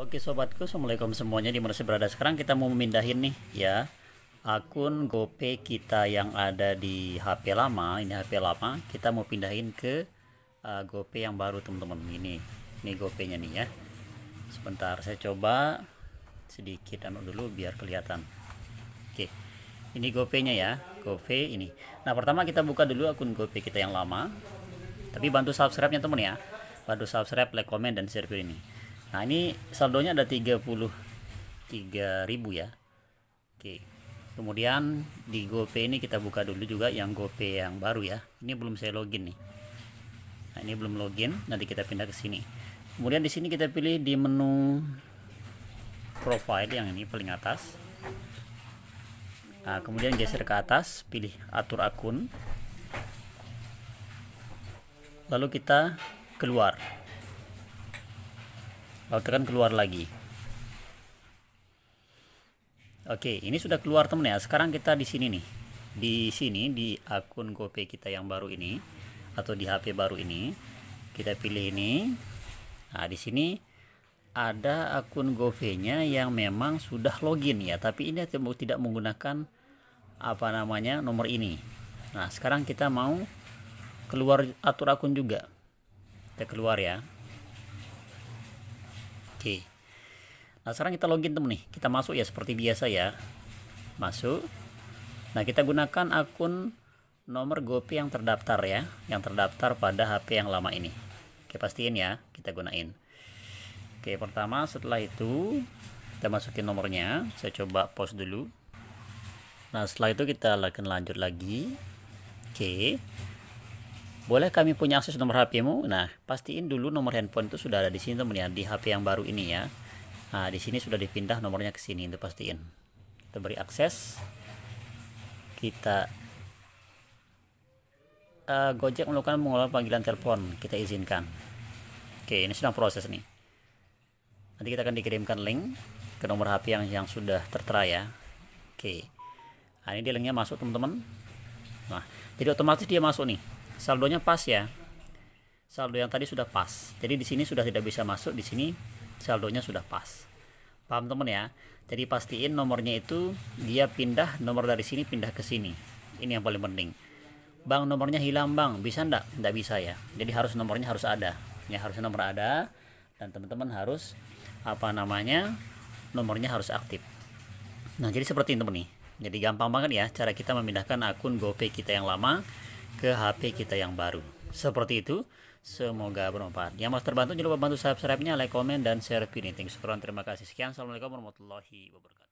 Oke sobatku, assalamualaikum semuanya Di saya berada sekarang kita mau memindahin nih ya akun GoPay kita yang ada di HP lama ini HP lama kita mau pindahin ke uh, GoPay yang baru teman-teman ini ini GoPaynya nih ya sebentar saya coba sedikit anu dulu biar kelihatan oke ini GoPaynya ya GoPay ini nah pertama kita buka dulu akun GoPay kita yang lama tapi bantu subscribe-nya teman ya bantu subscribe like comment dan share video ini Nah ini saldonya ada 33.000 ya. Oke. Kemudian di GoPay ini kita buka dulu juga yang GoPay yang baru ya. Ini belum saya login nih. Nah, ini belum login, nanti kita pindah ke sini. Kemudian di sini kita pilih di menu profile yang ini paling atas. Nah, kemudian geser ke atas, pilih atur akun. Lalu kita keluar lalu tekan keluar lagi Oke, ini sudah keluar temen ya. Sekarang kita di sini nih. Di sini di akun GoPay kita yang baru ini atau di HP baru ini, kita pilih ini. Nah, di sini ada akun GoPay-nya yang memang sudah login ya, tapi ini tidak menggunakan apa namanya nomor ini. Nah, sekarang kita mau keluar atur akun juga. Kita keluar ya. Oke. Nah, sekarang kita login temen nih. Kita masuk ya seperti biasa ya. Masuk. Nah, kita gunakan akun nomor GoPay yang terdaftar ya, yang terdaftar pada HP yang lama ini. Oke, pastiin ya, kita gunain. Oke, pertama setelah itu kita masukin nomornya. Saya coba post dulu. Nah, setelah itu kita akan lanjut lagi. Oke boleh kami punya akses nomor HP-mu? Nah, pastiin dulu nomor handphone itu sudah ada di sini teman ya, di HP yang baru ini ya. Nah, di sini sudah dipindah nomornya ke sini, itu pastiin. Kita beri akses. Kita uh, Gojek melakukan mengolah panggilan telepon, kita izinkan. Oke, ini sedang proses nih. Nanti kita akan dikirimkan link ke nomor HP yang yang sudah tertera ya. Oke. Nah, ini dia linknya masuk teman-teman. Nah, jadi otomatis dia masuk nih saldonya pas ya saldo yang tadi sudah pas jadi di sini sudah tidak bisa masuk di sini saldonya sudah pas paham teman ya jadi pastiin nomornya itu dia pindah nomor dari sini pindah ke sini ini yang paling penting bang nomornya hilang bang bisa ndak ndak bisa ya jadi harus nomornya harus ada ya harus nomor ada dan teman-teman harus apa namanya nomornya harus aktif nah jadi seperti ini teman nih jadi gampang banget ya cara kita memindahkan akun GoPay kita yang lama ke HP kita yang baru. Seperti itu, semoga bermanfaat. Yang mau terbantu jangan lupa bantu subscribe-nya, like, komen, dan share video ini. terima kasih. Sekian, Assalamualaikum warahmatullahi wabarakatuh.